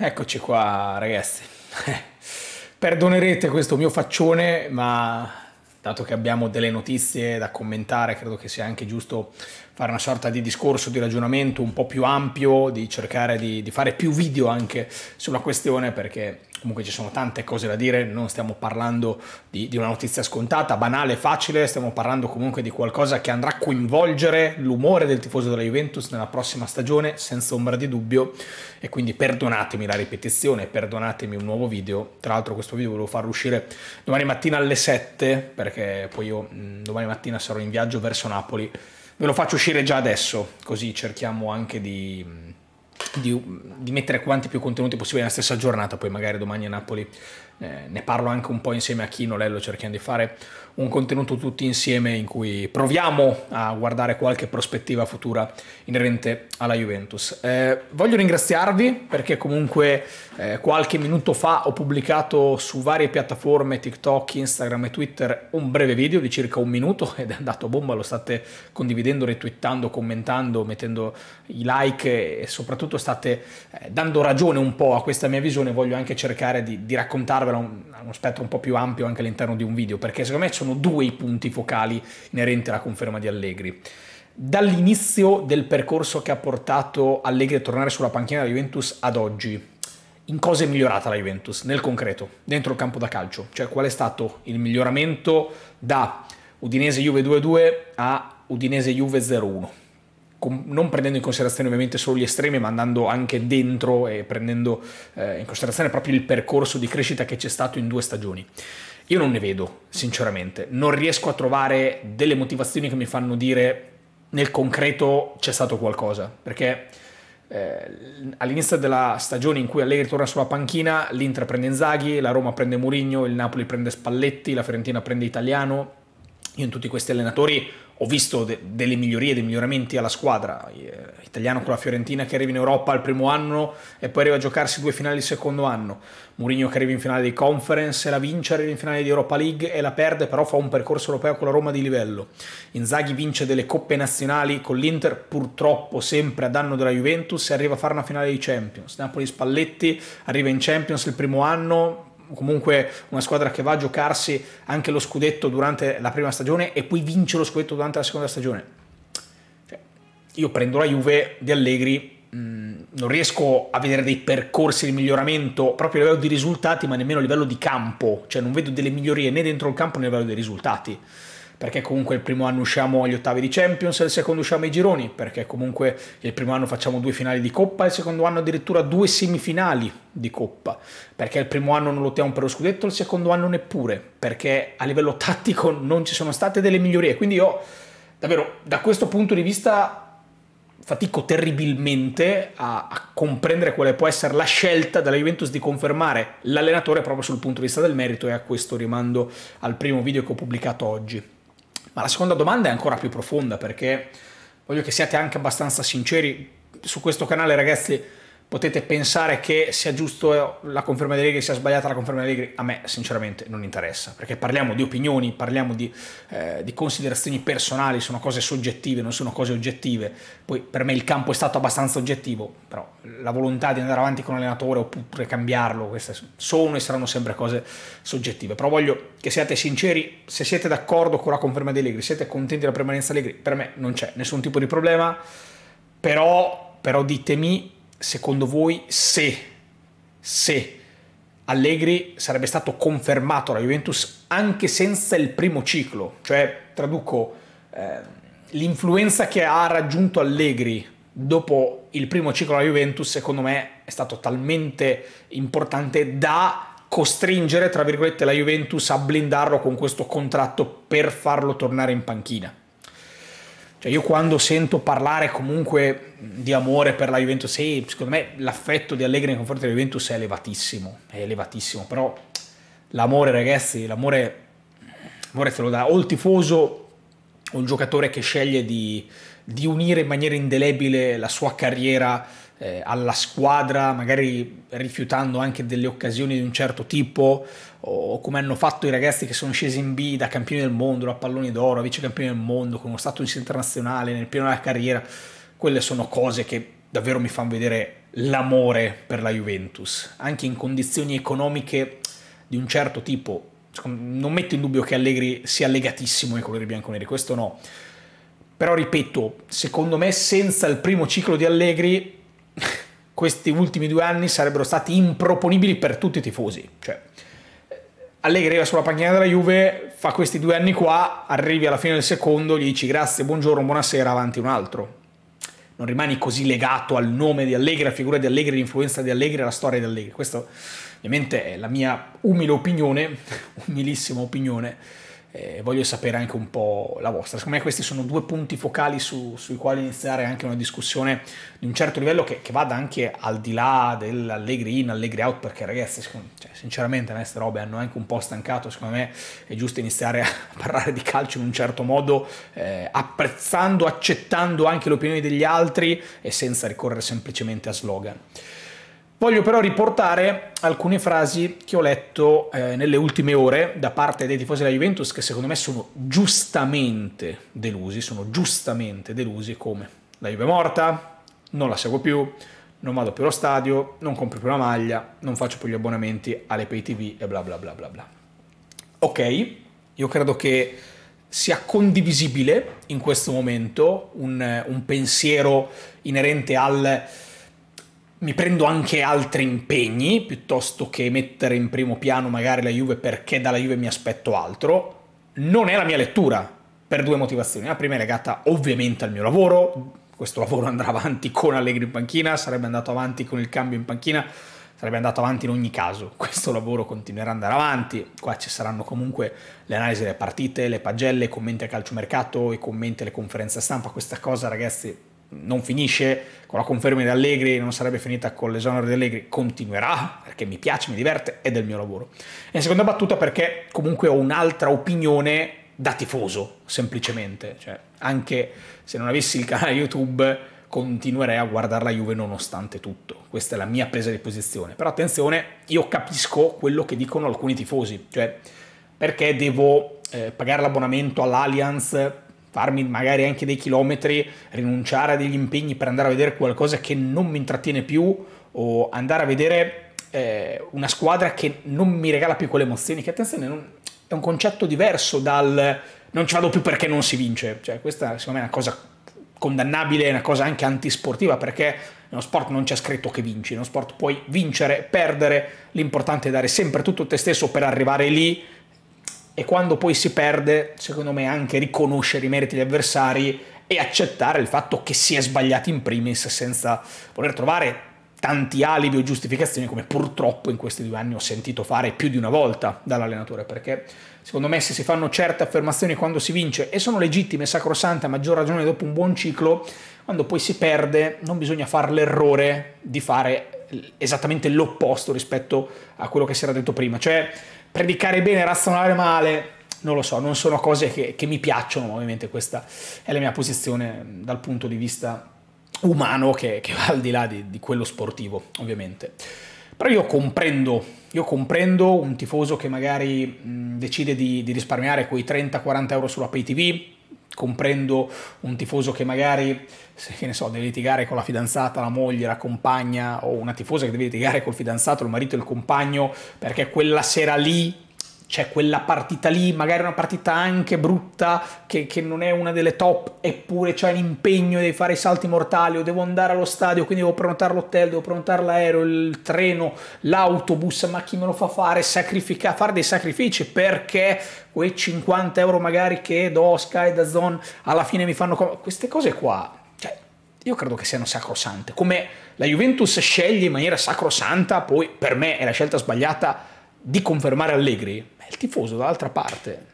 Eccoci qua ragazzi. Perdonerete questo mio faccione, ma dato che abbiamo delle notizie da commentare, credo che sia anche giusto fare una sorta di discorso, di ragionamento un po' più ampio, di cercare di, di fare più video anche sulla questione perché Comunque ci sono tante cose da dire, non stiamo parlando di, di, una notizia scontata, banale, facile, stiamo parlando comunque di qualcosa che andrà a coinvolgere l'umore del tifoso della Juventus nella prossima stagione, senza ombra di dubbio, e quindi perdonatemi la ripetizione, perdonatemi un nuovo video, tra l'altro questo video volevo farlo uscire domani mattina alle 7, perché poi io mh, mm, domani mattina sarò in viaggio verso Napoli, ve lo faccio uscire già adesso, così cerchiamo anche di... Mh, mm, di, di, mettere quanti più contenuti possibili nella stessa giornata, poi magari domani a Napoli eh, ne parlo anche un po' insieme a Chino, Lello cerchiamo di fare un contenuto tutti insieme in cui proviamo a guardare qualche prospettiva futura inerente alla Juventus. Eh, voglio ringraziarvi perché comunque eh, qualche minuto fa ho pubblicato su varie piattaforme TikTok, Instagram e Twitter un breve video di circa un minuto ed è andato a bomba, lo state condividendo, retweetando, commentando, mettendo i like e soprattutto state eh, dando ragione un po' a questa mia visione, voglio anche cercare di, di raccontarvela a un, uno spettro un po' più ampio anche all'interno di un video perché secondo me sono sono due i punti focali inerenti alla conferma di Allegri. Dall'inizio del percorso che ha portato Allegri a tornare sulla panchina della Juventus ad oggi, in cosa è migliorata la Juventus nel concreto, dentro il campo da calcio? Cioè qual è stato il miglioramento da Udinese Juve 2-2 a Udinese Juve 0-1? non prendendo in considerazione ovviamente solo gli estremi, ma andando anche dentro e prendendo eh, in considerazione proprio il percorso di crescita che c'è stato in due stagioni. Io non ne vedo, sinceramente. Non riesco a trovare delle motivazioni che mi fanno dire nel concreto c'è stato qualcosa, perché eh, all'inizio della stagione in cui Allegri torna sulla panchina, l'Inter prende Inzaghi, la Roma prende Murigno, il Napoli prende Spalletti, la Fiorentina prende Italiano. Io in tutti questi allenatori ho visto de- delle migliorie, dei miglioramenti alla squadra eh, italiano con la Fiorentina che arriva in Europa al primo anno e poi arriva a giocarsi due finali il secondo anno. Mourinho che arriva in finale di conference e la vince, arriva in finale di Europa League e la perde, però fa un percorso europeo con la Roma di livello. Inzaghi vince delle coppe nazionali con l'Inter, purtroppo sempre a danno della Juventus, e arriva a fare una finale di Champions. Napoli Spalletti arriva in Champions il primo anno, comunque una squadra che va a giocarsi anche lo scudetto durante la prima stagione e poi vince lo scudetto durante la seconda stagione. Cioè, io prendo la Juve di Allegri, mh, mm, non riesco a vedere dei percorsi di miglioramento proprio a livello di risultati, ma nemmeno a livello di campo, cioè non vedo delle migliorie né dentro il campo né a livello dei risultati perché comunque il primo anno usciamo agli ottavi di Champions, e il secondo usciamo ai gironi, perché comunque il primo anno facciamo due finali di Coppa, e il secondo anno addirittura due semifinali di Coppa, perché il primo anno non lottiamo per lo scudetto, e il secondo anno neppure, perché a livello tattico non ci sono state delle migliorie, quindi io davvero da questo punto di vista fatico terribilmente a, a, comprendere quale può essere la scelta della Juventus di confermare l'allenatore proprio sul punto di vista del merito e a questo rimando al primo video che ho pubblicato oggi. Ma la seconda domanda è ancora più profonda perché voglio che siate anche abbastanza sinceri su questo canale, ragazzi potete pensare che sia giusto la conferma di Allegri, sia sbagliata la conferma di Allegri, a me sinceramente non interessa, perché parliamo di opinioni, parliamo di, eh, di, considerazioni personali, sono cose soggettive, non sono cose oggettive, poi per me il campo è stato abbastanza oggettivo, però la volontà di andare avanti con l'allenatore oppure cambiarlo, queste sono e saranno sempre cose soggettive, però voglio che siate sinceri, se siete d'accordo con la conferma di Allegri, siete contenti della permanenza di Allegri, per me non c'è nessun tipo di problema, però, però ditemi secondo voi se, se Allegri sarebbe stato confermato alla Juventus anche senza il primo ciclo, cioè traduco eh, l'influenza che ha raggiunto Allegri dopo il primo ciclo alla Juventus, secondo me è stato talmente importante da costringere, tra virgolette, la Juventus a blindarlo con questo contratto per farlo tornare in panchina. Cioè io quando sento parlare comunque di amore per la Juventus, sì, secondo me l'affetto di Allegri nei confronti della Juventus è elevatissimo, è elevatissimo, però l'amore ragazzi, l'amore, te lo dà o il tifoso o il giocatore che sceglie di, di unire in maniera indelebile la sua carriera eh, alla squadra, magari rifiutando anche delle occasioni di un certo tipo, o come hanno fatto i ragazzi che sono scesi in B da campioni del mondo, da palloni d'oro, vice campioni del mondo, con uno status internazionale nel pieno della carriera, quelle sono cose che davvero mi fanno vedere l'amore per la Juventus, anche in condizioni economiche di un certo tipo. Non metto in dubbio che Allegri sia legatissimo ai colori bianconeri, questo no. Però ripeto, secondo me senza il primo ciclo di Allegri questi ultimi due anni sarebbero stati improponibili per tutti i tifosi. Cioè, Allegri arriva sulla panchina della Juve, fa questi due anni qua, arrivi alla fine del secondo, gli dici grazie, buongiorno, buonasera, avanti un altro. Non rimani così legato al nome di Allegri, alla figura di Allegri, all'influenza di Allegri, alla storia di Allegri. Questa ovviamente è la mia umile opinione, umilissima opinione eh, voglio sapere anche un po' la vostra. Secondo me questi sono due punti focali su, sui quali iniziare anche una discussione di un certo livello che, che vada anche al di là dell'allegri in, allegri out, perché ragazzi, cioè, sinceramente queste robe hanno anche un po' stancato, secondo me è giusto iniziare a parlare di calcio in un certo modo, eh, apprezzando, accettando anche le opinioni degli altri e senza ricorrere semplicemente a slogan. Voglio però riportare alcune frasi che ho letto eh, nelle ultime ore da parte dei tifosi della Juventus che secondo me sono giustamente delusi, sono giustamente delusi come la Juve è morta, non la seguo più, non vado più allo stadio, non compro più la maglia, non faccio più gli abbonamenti alle pay tv e bla bla bla bla bla. Ok, io credo che sia condivisibile in questo momento un, eh, un pensiero inerente al mi prendo anche altri impegni piuttosto che mettere in primo piano magari la Juve perché dalla Juve mi aspetto altro. Non è la mia lettura per due motivazioni. La prima è legata ovviamente al mio lavoro. Questo lavoro andrà avanti con Allegri in panchina, sarebbe andato avanti con il cambio in panchina, sarebbe andato avanti in ogni caso. Questo lavoro continuerà ad andare avanti. Qua ci saranno comunque le analisi delle partite, le pagelle, i commenti a calciomercato, i commenti alle conferenze stampa. Questa cosa, ragazzi, non finisce con la conferma di Allegri, non sarebbe finita con l'esonero di Allegri, continuerà perché mi piace, mi diverte ed è il mio lavoro. E in seconda battuta perché comunque ho un'altra opinione da tifoso, semplicemente, cioè anche se non avessi il canale YouTube continuerei a guardare la Juve nonostante tutto. Questa è la mia presa di posizione. Però attenzione, io capisco quello che dicono alcuni tifosi, cioè perché devo eh, pagare l'abbonamento all'Allianz farmi magari anche dei chilometri, rinunciare a degli impegni per andare a vedere qualcosa che non mi intrattiene più o andare a vedere eh, una squadra che non mi regala più quelle emozioni, che attenzione, non, è un concetto diverso dal non ci vado più perché non si vince, cioè questa secondo me è una cosa condannabile, è una cosa anche antisportiva perché nello sport non c'è scritto che vinci, nello sport puoi vincere, perdere, l'importante è dare sempre tutto te stesso per arrivare lì e quando poi si perde, secondo me anche riconoscere i meriti degli avversari e accettare il fatto che si è sbagliati in primis senza voler trovare tanti alibi o giustificazioni come purtroppo in questi due anni ho sentito fare più di una volta dall'allenatore perché secondo me se si fanno certe affermazioni quando si vince e sono legittime, sacrosante, a maggior ragione dopo un buon ciclo, quando poi si perde non bisogna fare l'errore di fare esattamente l'opposto rispetto a quello che si era detto prima, cioè predicare bene e razionare male, non lo so, non sono cose che, che mi piacciono, ovviamente questa è la mia posizione dal punto di vista umano che, che, va al di là di, di, quello sportivo, ovviamente. Però io comprendo, io comprendo un tifoso che magari mh, decide di, di risparmiare quei 30-40 euro sulla pay TV, comprendo un tifoso che magari, se, che ne so, deve litigare con la fidanzata, la moglie, la compagna, o una tifosa che deve litigare col fidanzato, il marito, e il compagno, perché quella sera lì c'è quella partita lì, magari una partita anche brutta, che, che non è una delle top, eppure c'è l'impegno di fare i salti mortali, o devo andare allo stadio, quindi devo prenotare l'hotel, devo prenotare l'aereo, il treno, l'autobus, ma chi me lo fa fare? Sacrifica, fare dei sacrifici perché quei 50 euro magari che do Sky da Zone alla fine mi fanno... Queste cose qua, cioè, io credo che siano sacrosante, come la Juventus sceglie in maniera sacrosanta, poi per me è la scelta sbagliata di confermare Allegri, il tifoso dall'altra parte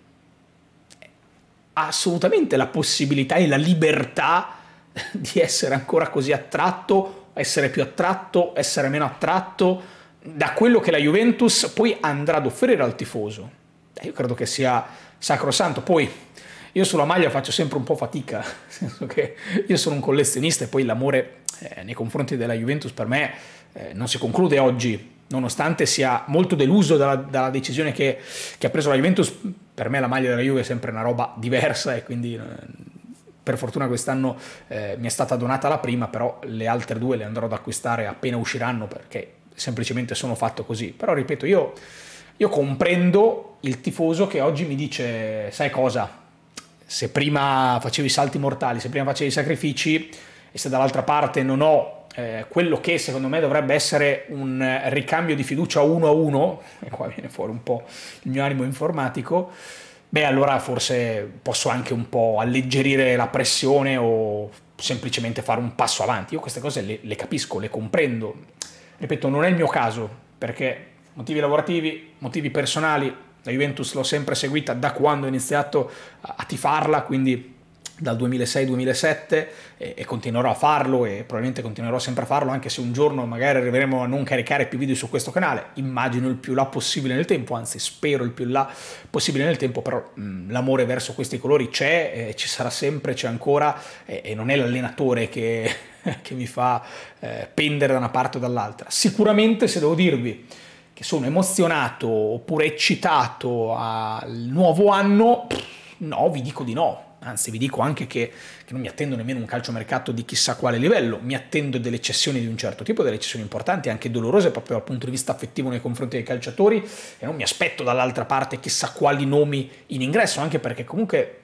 ha assolutamente la possibilità e la libertà di essere ancora così attratto, essere più attratto, essere meno attratto da quello che la Juventus poi andrà ad offrire al tifoso. Eh, io credo che sia sacrosanto. Poi io sulla maglia faccio sempre un po' fatica, nel senso che io sono un collezionista e poi l'amore eh, nei confronti della Juventus per me eh, non si conclude oggi nonostante sia molto deluso dalla, dalla decisione che, che, ha preso la Juventus, per me la maglia della Juve è sempre una roba diversa e quindi eh, per fortuna quest'anno eh, mi è stata donata la prima, però le altre due le andrò ad acquistare appena usciranno perché semplicemente sono fatto così. Però ripeto, io, io comprendo il tifoso che oggi mi dice, sai cosa, se prima facevi salti mortali, se prima facevi sacrifici e se dall'altra parte non ho eh, quello che secondo me dovrebbe essere un ricambio di fiducia uno a uno, e qua viene fuori un po' il mio animo informatico, beh allora forse posso anche un po' alleggerire la pressione o semplicemente fare un passo avanti. Io queste cose le, le capisco, le comprendo. Ripeto, non è il mio caso, perché motivi lavorativi, motivi personali, la Juventus l'ho sempre seguita da quando ho iniziato a tifarla, quindi dal 2006-2007 e, e, continuerò a farlo e probabilmente continuerò sempre a farlo anche se un giorno magari arriveremo a non caricare più video su questo canale immagino il più là possibile nel tempo anzi spero il più là possibile nel tempo però mm, l'amore verso questi colori c'è eh, ci sarà sempre c'è ancora eh, e non è l'allenatore che, che, mi fa eh, pendere da una parte o dall'altra sicuramente se devo dirvi che sono emozionato oppure eccitato al nuovo anno pff, no vi dico di no Anzi, vi dico anche che, che, non mi attendo nemmeno un calciomercato di chissà quale livello, mi attendo delle cessioni di un certo tipo, delle cessioni importanti, anche dolorose proprio dal punto di vista affettivo nei confronti dei calciatori e non mi aspetto dall'altra parte chissà quali nomi in ingresso, anche perché comunque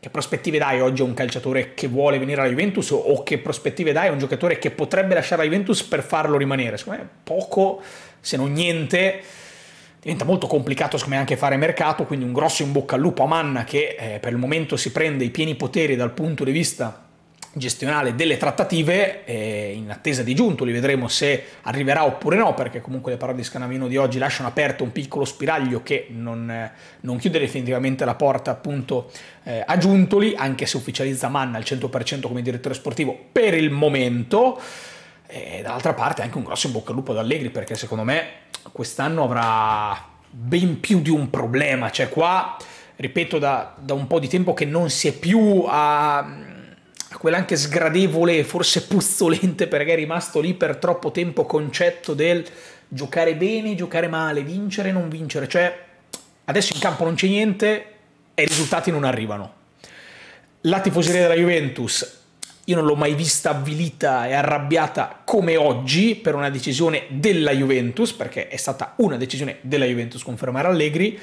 che prospettive dai oggi a un calciatore che vuole venire alla Juventus o che prospettive dai a un giocatore che potrebbe lasciare la Juventus per farlo rimanere? Secondo me poco, se non niente diventa molto complicato secondo me anche fare mercato, quindi un grosso in bocca al lupo a Manna che eh, per il momento si prende i pieni poteri dal punto di vista gestionale delle trattative eh, in attesa di Giuntoli, vedremo se arriverà oppure no, perché comunque le parole di Scanavino di oggi lasciano aperto un piccolo spiraglio che non, eh, non chiude definitivamente la porta appunto eh, a Giuntoli, anche se ufficializza Manna al 100% come direttore sportivo per il momento, e dall'altra parte anche un grosso in bocca al lupo ad Allegri, perché secondo me quest'anno avrà ben più di un problema. Cioè qua, ripeto, da, da un po' di tempo che non si è più a quella anche sgradevole, forse puzzolente, perché è rimasto lì per troppo tempo concetto del giocare bene, giocare male, vincere, non vincere. Cioè, adesso in campo non c'è niente e i risultati non arrivano. La tifoseria della Juventus io non l'ho mai vista avvilita e arrabbiata come oggi per una decisione della Juventus, perché è stata una decisione della Juventus confermare Allegri.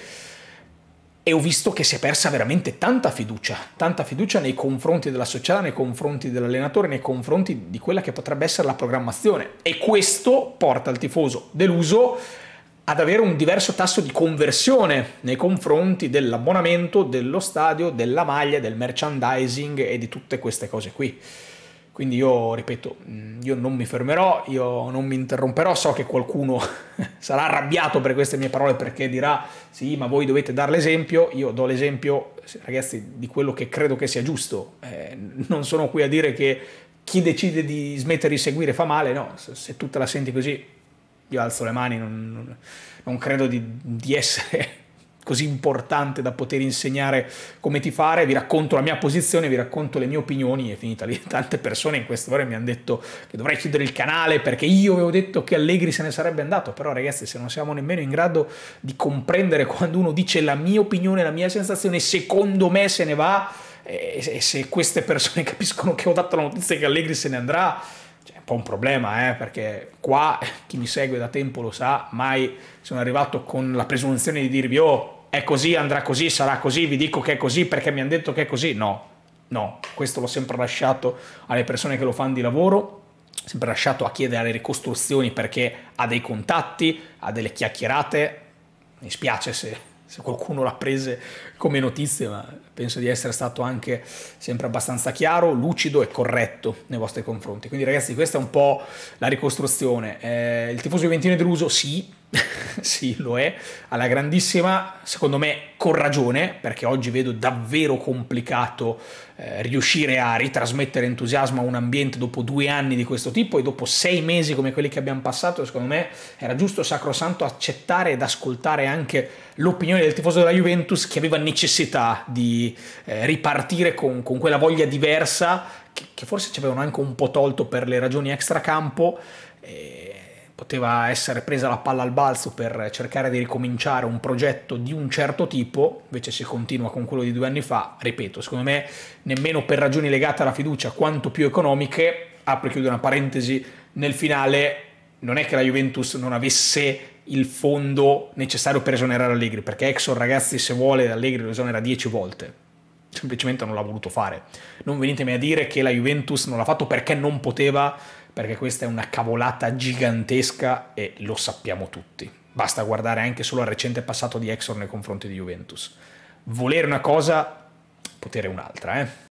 E ho visto che si è persa veramente tanta fiducia, tanta fiducia nei confronti della società, nei confronti dell'allenatore, nei confronti di quella che potrebbe essere la programmazione. E questo porta il tifoso deluso ad avere un diverso tasso di conversione nei confronti dell'abbonamento, dello stadio, della maglia, del merchandising e di tutte queste cose qui. Quindi io ripeto, mm, io non mi fermerò, io non mi interromperò, so che qualcuno sarà arrabbiato per queste mie parole perché dirà sì, ma voi dovete dare l'esempio, io do l'esempio, ragazzi, di quello che credo che sia giusto. Eh, non sono qui a dire che chi decide di smettere di seguire fa male, no, se tu te la senti così io alzo le mani, non, non credo di, di essere così importante da poter insegnare come ti fare, vi racconto la mia posizione, vi racconto le mie opinioni, e finita lì. Tante persone in queste ore mi hanno detto che dovrei chiudere il canale perché io avevo detto che Allegri se ne sarebbe andato, però ragazzi se non siamo nemmeno in grado di comprendere quando uno dice la mia opinione, la mia sensazione, secondo me se ne va, e se queste persone capiscono che ho dato la notizia che Allegri se ne andrà, po' un problema, eh, perché qua chi mi segue da tempo lo sa, mai sono arrivato con la presunzione di dirvi oh, è così, andrà così, sarà così, vi dico che è così perché mi hanno detto che è così. No, no, questo l'ho sempre lasciato alle persone che lo fanno di lavoro, sempre lasciato a chiedere le ricostruzioni perché ha dei contatti, ha delle chiacchierate. Mi spiace se se qualcuno l'ha prese come notizie, ma penso di essere stato anche sempre abbastanza chiaro, lucido e corretto nei vostri confronti. Quindi ragazzi questa è un po' la ricostruzione. Eh, il tifoso Juventino è deluso? Sì, sì, lo è, alla grandissima, secondo me con ragione, perché oggi vedo davvero complicato eh, riuscire a ritrasmettere entusiasmo a un ambiente dopo due anni di questo tipo e dopo sei mesi come quelli che abbiamo passato, secondo me era giusto sacrosanto accettare ed ascoltare anche l'opinione del tifoso della Juventus che aveva necessità di eh, ripartire con, con quella voglia diversa che, che forse ci avevano anche un po' tolto per le ragioni extracampo. Eh, poteva essere presa la palla al balzo per cercare di ricominciare un progetto di un certo tipo, invece si continua con quello di due anni fa, ripeto, secondo me nemmeno per ragioni legate alla fiducia, quanto più economiche, apro e chiudo una parentesi, nel finale non è che la Juventus non avesse il fondo necessario per esonerare Allegri, perché Exxon ragazzi se vuole Allegri lo esonera 10 volte, semplicemente non l'ha voluto fare. Non venitemi a dire che la Juventus non l'ha fatto perché non poteva perché questa è una cavolata gigantesca e lo sappiamo tutti. Basta guardare anche solo al recente passato di Exor nei confronti di Juventus. Volere una cosa, potere un'altra, eh.